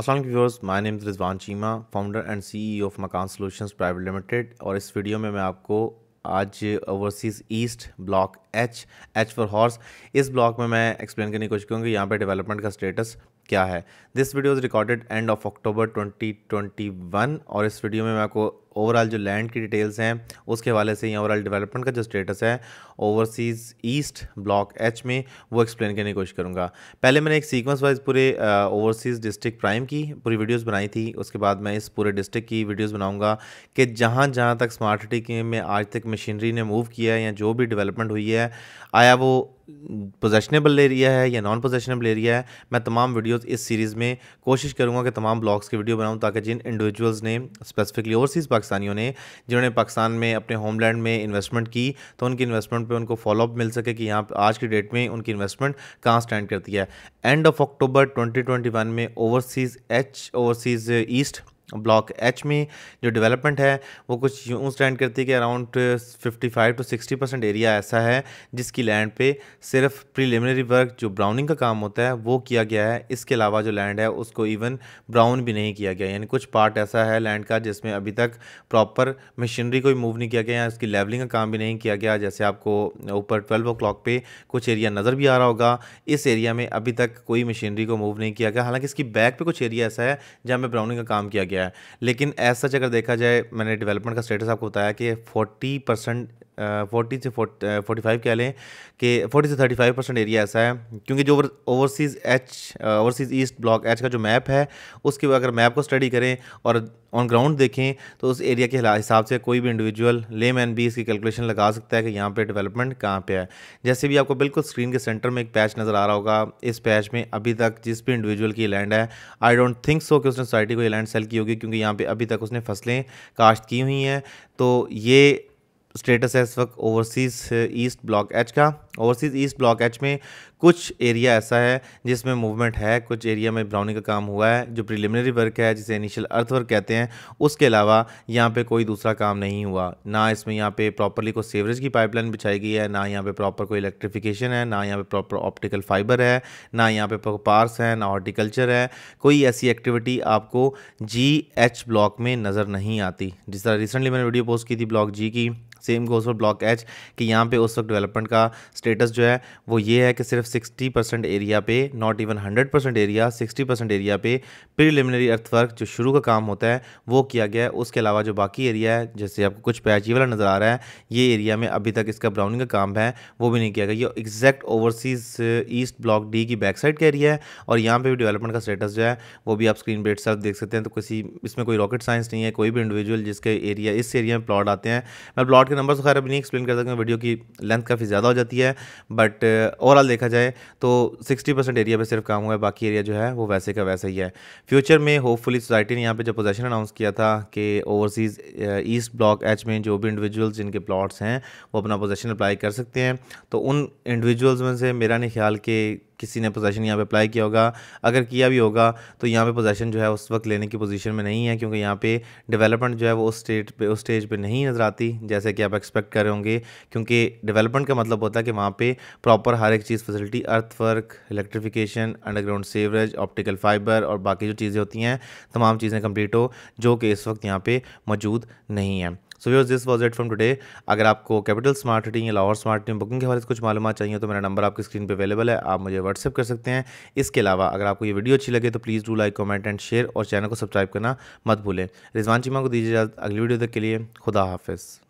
Aslam viewers my name Rizwan Cheema founder and CEO of Makaan solutions private limited और इस video में मैं आपको आज overseas east block H H for horse इस ब्लॉक में मैं एक्सप्लेन करने की कोशिश करूँगी यहाँ पे डेवलपमेंट का स्टेटस क्या है this video is recorded end of October 2021 और इस वीडियो में मैं आपको ओवरऑल जो लैंड की डिटेल्स हैं उसके हवाले से ही ओवरऑल डेवलपमेंट का जो स्टेटस है ओवरसीज़ ईस्ट ब्लॉक एच में वो एक्सप्लेन करने की कोशिश करूँगा पहले मैंने एक सीक्वेंस वाइज पूरे ओवरसीज़ डिस्ट्रिक्ट प्राइम की पूरी वीडियोज़ बनाई थी उसके बाद मैं इस पूरे डिस्ट्रिक्ट की वीडियोज़ बनाऊँगा कि जहाँ जहाँ तक स्मार्ट सिटी में आज तक मशीनरी ने मूव किया है या जो भी डेवलपमेंट हुई है आया वो पोजेशनेबल एरिया है या नॉन पोजेशनेबल एरिया है मैं तमाम वीडियोस इस सीरीज़ में कोशिश करूँगा कि तमाम ब्लॉग्स की वीडियो बनाऊँ ताकि जिन इंडिविजुअल्स ने स्पेसिफिकली ओवरसीज़ पाकिस्तानियों ने जिन्होंने पाकिस्तान में अपने होमलैंड में इन्वेस्टमेंट की तो उनकी इन्वेस्टमेंट पर उनको फॉलोअप मिल सके कि यहाँ आज की डेट में उनकी इन्वेस्टमेंट कहाँ स्टैंड करती है एंड ऑफ अक्टूबर ट्वेंटी में overseas H overseas east block H में जो डेवलपमेंट है वो कुछ यूँ स्टैंड करती है कि अराउंड 55 टू 60 परसेंट एरिया ऐसा है जिसकी लैंड पे सिर्फ प्रीलिमिनरी वर्क जो ब्राउनिंग का काम होता है वो किया गया है इसके अलावा जो लैंड है उसको इवन ब्राउन भी नहीं किया गया यानी कुछ पार्ट ऐसा है लैंड का जिसमें अभी तक प्रॉपर मशीनरी भी मूव नहीं किया गया या उसकी लेवलिंग का काम भी नहीं किया गया जैसे आपको ऊपर ट्वेल्व ओ क्लाक पे कुछ एरिया नज़र भी आ रहा होगा इस एरिया में अभी तक कोई मशीनरी को मूव नहीं किया गया हालांकि इसकी बैक पर कुछ एरिया ऐसा है जहाँ पर ब्राउनिंग का काम किया गया गया है लेकिन एज सच अगर देखा जाए मैंने डेवलपमेंट का स्टेटस आपको बताया कि फोर्टी परसेंट फोर्टी से फोर्टी फाइव कह लें कि फोर्टी से थर्टी फाइव परसेंट एरिया ऐसा है क्योंकि जो overseas H overseas east block H का जो मैप है उसके अगर मैप को स्टडी करें और ऑन ग्राउंड देखें तो उस एरिया के हिसाब से कोई भी इंडिविजुअल ले मैन भी इसकी कैलकुलेशन लगा सकता है कि यहाँ पे डेवलपमेंट कहाँ पे है जैसे भी आपको बिल्कुल स्क्रीन के सेंटर में एक पैच नज़र आ रहा होगा इस पैच में अभी तक जिस भी इंडिविजुअल की लैंड है आई डोंट थिंक सो कि उसने सोसाइटी को ये लैंड सेल की होगी क्योंकि यहाँ पर अभी तक उसने फसलें काश्त की हुई हैं तो ये स्टेटस है इस वक्त ओवरसीज ईस्ट ब्लॉक एच का ओवरसीज़ ईस्ट ब्लॉक एच में कुछ एरिया ऐसा है जिसमें मूवमेंट है कुछ एरिया में ब्राउनिंग का काम हुआ है जो प्रिलिमिनरी वर्क है जिसे इनिशियल अर्थ वर्क कहते हैं उसके अलावा यहाँ पे कोई दूसरा काम नहीं हुआ ना इसमें यहाँ पे प्रॉपरली कोई सीवरेज की पाइपलाइन बिछाई गई है ना यहाँ पे प्रॉपर कोई इलेक्ट्रिफिकेशन है ना यहाँ पे प्रॉपर ऑप्टिकल फाइबर है ना यहाँ पे पार्स है ना हॉर्टिकल्चर है कोई ऐसी एक्टिविटी आपको जी एच ब्लॉक में नज़र नहीं आती जिस तरह रिसेंटली मैंने वीडियो पोस्ट की थी ब्लॉक जी की same goes for block H कि यहाँ पे उस वक्त डेवलपमेंट का स्टेटस जो है वो ये है कि सिर्फ 60 परसेंट एरिया पे not even 100 percent area 60 percent area पे प्रिलिमिनरी अर्थवर्क जो शुरू का काम होता है वो किया गया है उसके अलावा जो बाकी एरिया है जैसे आपको कुछ पैची वाला नज़र आ रहा है ये एरिया में अभी तक इसका ब्राउनिंग का काम है वो भी नहीं किया गया ये exact overseas east block D की बैक साइड का एरिया है और यहाँ पर भी डेवलपमेंट का स्टेटस जो है वो भी आप स्क्रीन पर साथ देख सकते हैं तो किसी इसमें कोई रॉकेट साइंस नहीं है कोई भी इंडिविजुअल जिसके एरिया इस एरिया में प्लॉट आते हैं मैं प्लॉट के नंबर तो खैर अभी नहीं एक्सप्लेन कर सकता वीडियो की लेंथ काफ़ी ज़्यादा हो जाती है है बट ओवरऑल uh, देखा जाए तो 60 परसेंट एरिया पर सिर्फ काम हुआ है बाकी एरिया जो है वो वैसे का वैसा ही है फ्यूचर में होपफुली सोसाइटी ने यहाँ पे जब पोजेशन अनाउंस किया था कि ओवरसीज़ ईस्ट ब्लॉक एच में जो भी इंडिविजुअल्स जिनके प्लॉट्स हैं वो अपना पोजेशन अप्लाई कर सकते हैं तो उन इंडिविजुअल्स में से मेरा नहीं ख्याल कि किसी ने पोजेशन यहाँ पे अप्लाई किया होगा अगर किया भी होगा तो यहाँ पे पोजेशन जो है उस वक्त लेने की पोजीशन में नहीं है क्योंकि यहाँ पे डेवलपमेंट जो है वो उस स्टेट पे उस स्टेज पे नहीं नज़र आती जैसे कि आप एक्सपेक्ट कर रहे होंगे क्योंकि डेवलपमेंट का मतलब होता है कि वहाँ पर प्रॉपर हर एक चीज़ facility earthwork electrification underground sewerage optical fibre और बाकी जो चीज़ें होती हैं तमाम चीज़ें कम्प्लीट हो जो कि इस वक्त यहाँ पर मौजूद नहीं है so viewers this was it from today अगर आपको कैपिटल स्मार्ट रेटिंग या लाहौर स्मार्ट रेटिंग बुकिंग के हवाले से कुछ मालूम चाहिए तो मेरा नंबर आपकी स्क्रीन पर अवेलेबल है आप मुझे व्हाट्सअप कर सकते हैं इसके अलावा अगर आपको ये वीडियो अच्छी लगे तो please do like comment and share और चैनल को सब्सक्राइब करना मत भूलें रिजवान चीमा को दीजिए अगली वीडियो तक के लिए खुदा हाफिज़